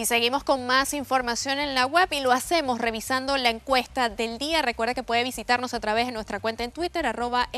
Y seguimos con más información en la web y lo hacemos revisando la encuesta del día. Recuerda que puede visitarnos a través de nuestra cuenta en Twitter, arroba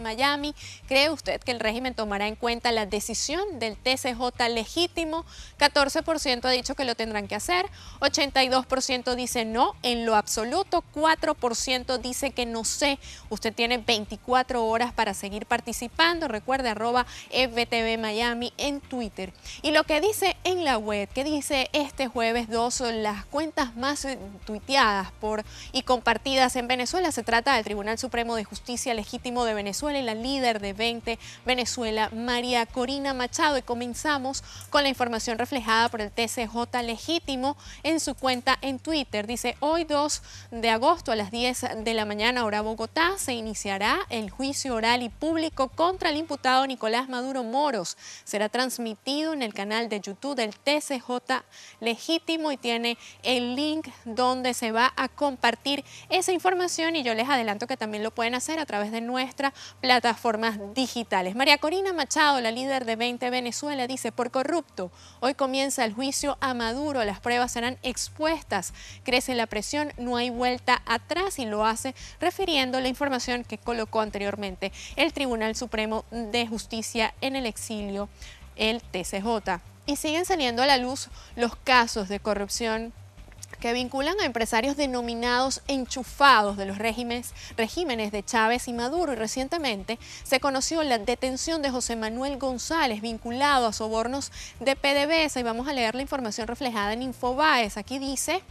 Miami. ¿Cree usted que el régimen tomará en cuenta la decisión del TCJ legítimo? 14% ha dicho que lo tendrán que hacer, 82% dice no en lo absoluto, 4% dice que no sé. Usted tiene 24 horas para seguir participando. Recuerde, arroba FBTV Miami en Twitter. Y lo que dice en la web, ¿qué dice este jueves 2 las cuentas más eh, tuiteadas por y compartidas en Venezuela. Se trata del Tribunal Supremo de Justicia Legítimo de Venezuela y la líder de 20 Venezuela, María Corina Machado. Y comenzamos con la información reflejada por el TCJ Legítimo en su cuenta en Twitter. Dice, hoy 2 de agosto a las 10 de la mañana, hora Bogotá, se iniciará el juicio oral y público contra el imputado Nicolás Maduro Moros. Será transmitido en el canal de YouTube del TCJ legítimo y tiene el link donde se va a compartir esa información y yo les adelanto que también lo pueden hacer a través de nuestras plataformas digitales. María Corina Machado, la líder de 20 Venezuela, dice, por corrupto, hoy comienza el juicio a Maduro, las pruebas serán expuestas, crece la presión, no hay vuelta atrás y lo hace refiriendo la información que colocó anteriormente el Tribunal Supremo de Justicia en el exilio, el TCJ y siguen saliendo a la luz los casos de corrupción que vinculan a empresarios denominados enchufados de los regímenes, regímenes de Chávez y Maduro. Y recientemente se conoció la detención de José Manuel González vinculado a sobornos de PDVSA. Y vamos a leer la información reflejada en Infobaes. Aquí dice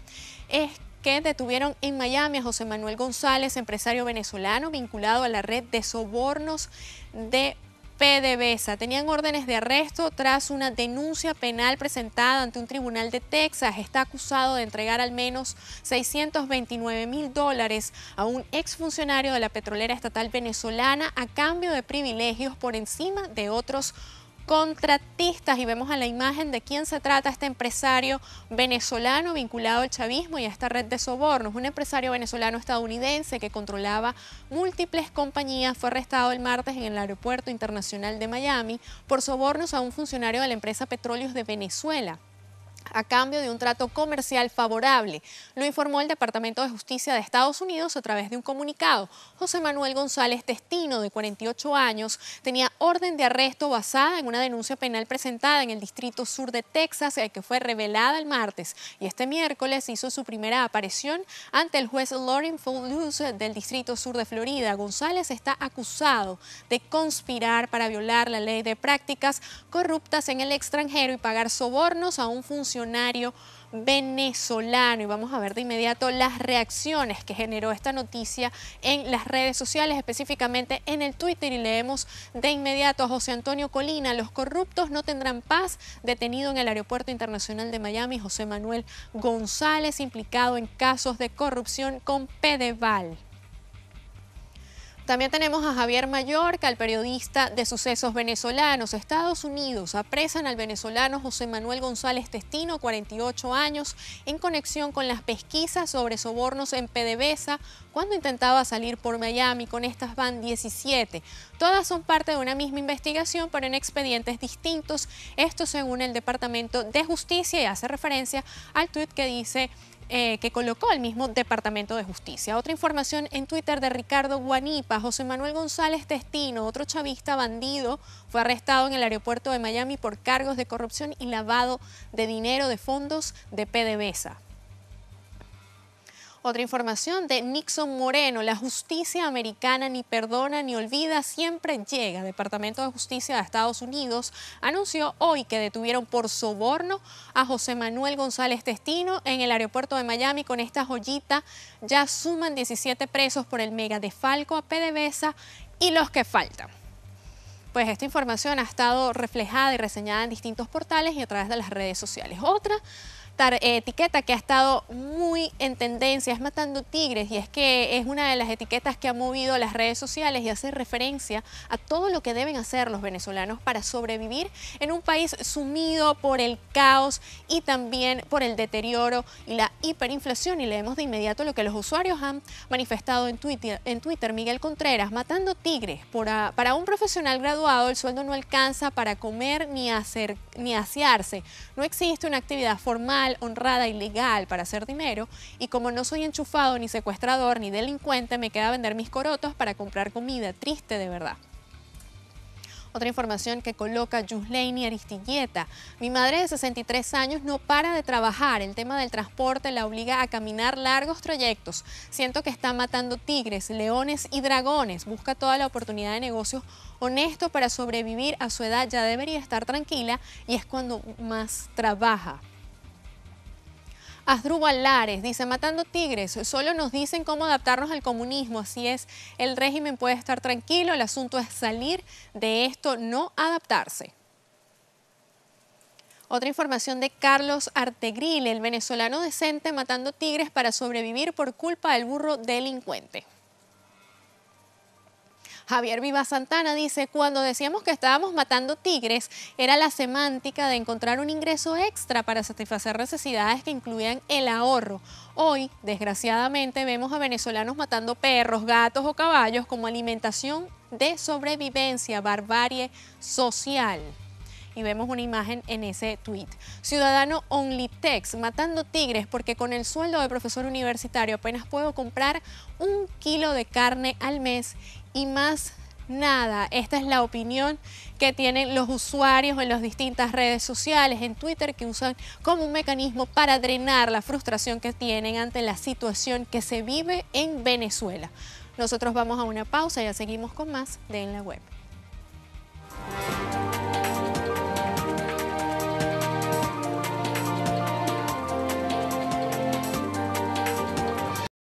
es que detuvieron en Miami a José Manuel González, empresario venezolano vinculado a la red de sobornos de PDVSA tenían órdenes de arresto tras una denuncia penal presentada ante un tribunal de Texas. Está acusado de entregar al menos 629 mil dólares a un exfuncionario de la petrolera estatal venezolana a cambio de privilegios por encima de otros contratistas y vemos a la imagen de quién se trata este empresario venezolano vinculado al chavismo y a esta red de sobornos. Un empresario venezolano estadounidense que controlaba múltiples compañías fue arrestado el martes en el Aeropuerto Internacional de Miami por sobornos a un funcionario de la empresa Petróleos de Venezuela a cambio de un trato comercial favorable. Lo informó el Departamento de Justicia de Estados Unidos a través de un comunicado. José Manuel González Testino, de 48 años, tenía orden de arresto basada en una denuncia penal presentada en el Distrito Sur de Texas, eh, que fue revelada el martes. Y este miércoles hizo su primera aparición ante el juez Lauren luce del Distrito Sur de Florida. González está acusado de conspirar para violar la ley de prácticas corruptas en el extranjero y pagar sobornos a un funcionario venezolano y vamos a ver de inmediato las reacciones que generó esta noticia en las redes sociales, específicamente en el Twitter y leemos de inmediato a José Antonio Colina, los corruptos no tendrán paz, detenido en el Aeropuerto Internacional de Miami, José Manuel González, implicado en casos de corrupción con Pedeval. También tenemos a Javier Mallorca, el periodista de sucesos venezolanos. Estados Unidos apresan al venezolano José Manuel González Testino, 48 años, en conexión con las pesquisas sobre sobornos en PDVSA cuando intentaba salir por Miami. Con estas van 17. Todas son parte de una misma investigación, pero en expedientes distintos. Esto según el Departamento de Justicia y hace referencia al tuit que dice eh, que colocó el mismo Departamento de Justicia. Otra información en Twitter de Ricardo Guanipa, José Manuel González Testino, otro chavista bandido, fue arrestado en el aeropuerto de Miami por cargos de corrupción y lavado de dinero de fondos de PDVSA. Otra información de Nixon Moreno, la justicia americana ni perdona ni olvida, siempre llega. Departamento de Justicia de Estados Unidos anunció hoy que detuvieron por soborno a José Manuel González Testino en el aeropuerto de Miami con esta joyita. Ya suman 17 presos por el mega de Falco a PDVSA y los que faltan. Pues esta información ha estado reflejada y reseñada en distintos portales y a través de las redes sociales. Otra eh, etiqueta que ha estado muy en tendencia es Matando Tigres y es que es una de las etiquetas que ha movido las redes sociales y hace referencia a todo lo que deben hacer los venezolanos para sobrevivir en un país sumido por el caos y también por el deterioro y la hiperinflación. Y leemos de inmediato lo que los usuarios han manifestado en Twitter. En Twitter Miguel Contreras, Matando Tigres. Para, para un profesional graduado el sueldo no alcanza para comer ni, hacer, ni asearse. No existe una actividad formal honrada y legal para hacer dinero, y como no soy enchufado, ni secuestrador, ni delincuente, me queda vender mis corotos para comprar comida, triste de verdad. Otra información que coloca Yuslaini Aristilleta. Mi madre de 63 años no para de trabajar. El tema del transporte la obliga a caminar largos trayectos. Siento que está matando tigres, leones y dragones. Busca toda la oportunidad de negocio honesto para sobrevivir a su edad. Ya debería estar tranquila y es cuando más trabaja. Asdrúbal Lares dice, matando tigres, solo nos dicen cómo adaptarnos al comunismo, así es, el régimen puede estar tranquilo, el asunto es salir de esto, no adaptarse. Otra información de Carlos Artegril, el venezolano decente matando tigres para sobrevivir por culpa del burro delincuente. Javier Viva Santana dice, cuando decíamos que estábamos matando tigres, era la semántica de encontrar un ingreso extra para satisfacer necesidades que incluían el ahorro. Hoy, desgraciadamente, vemos a venezolanos matando perros, gatos o caballos como alimentación de sobrevivencia, barbarie social y vemos una imagen en ese tuit. Ciudadano OnlyTex, matando tigres porque con el sueldo de profesor universitario apenas puedo comprar un kilo de carne al mes y más nada. Esta es la opinión que tienen los usuarios en las distintas redes sociales, en Twitter, que usan como un mecanismo para drenar la frustración que tienen ante la situación que se vive en Venezuela. Nosotros vamos a una pausa y ya seguimos con más de En la Web.